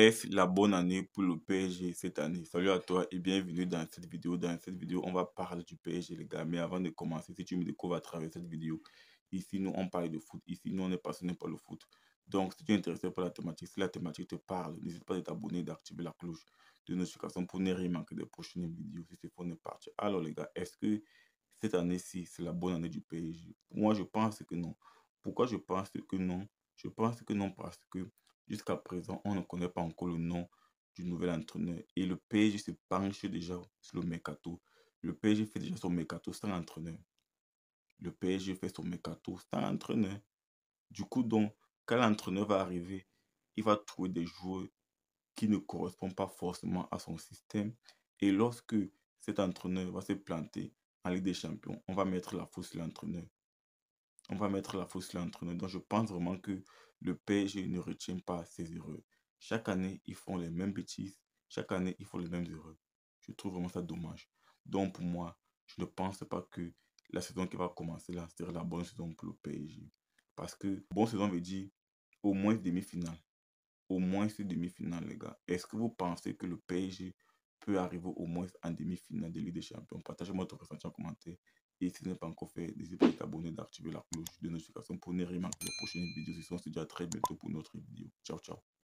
Est-ce la bonne année pour le PSG cette année Salut à toi et bienvenue dans cette vidéo. Dans cette vidéo, on va parler du PSG, les gars. Mais avant de commencer, si tu me découvres à travers cette vidéo, ici, nous, on parle de foot. Ici, nous, on est passionné par le foot. Donc, si tu es intéressé par la thématique, si la thématique te parle, n'hésite pas à t'abonner et d'activer la cloche de notification pour ne rien manquer des prochaines vidéos. Si c'est pour ne partir. Alors, les gars, est-ce que cette année-ci, c'est la bonne année du PSG Moi, je pense que non. Pourquoi je pense que non Je pense que non parce que Jusqu'à présent, on ne connaît pas encore le nom du nouvel entraîneur et le PSG se penche déjà sur le mercato. Le PSG fait déjà son mercato sans entraîneur. Le PSG fait son mercato sans entraîneur. Du coup, donc, quand l'entraîneur va arriver, il va trouver des joueurs qui ne correspondent pas forcément à son système. Et lorsque cet entraîneur va se planter en Ligue des Champions, on va mettre la faute sur l'entraîneur on va mettre la fausse là entre nous. Donc, je pense vraiment que le PSG ne retient pas ses erreurs. Chaque année, ils font les mêmes bêtises. Chaque année, ils font les mêmes erreurs. Je trouve vraiment ça dommage. Donc, pour moi, je ne pense pas que la saison qui va commencer là sera la bonne saison pour le PSG. Parce que bonne saison veut dire au moins demi-finale. Au moins c'est demi-finale, les gars. Est-ce que vous pensez que le PSG peut arriver au moins en demi-finale de Ligue des Champions Partagez-moi votre ressenti en commentaire. Et si ce n'est pas encore fait, n'hésitez pas à Activez la cloche de notification pour ne rien manquer les prochaines vidéos. Ce dit déjà très bientôt pour notre vidéo. Ciao, ciao.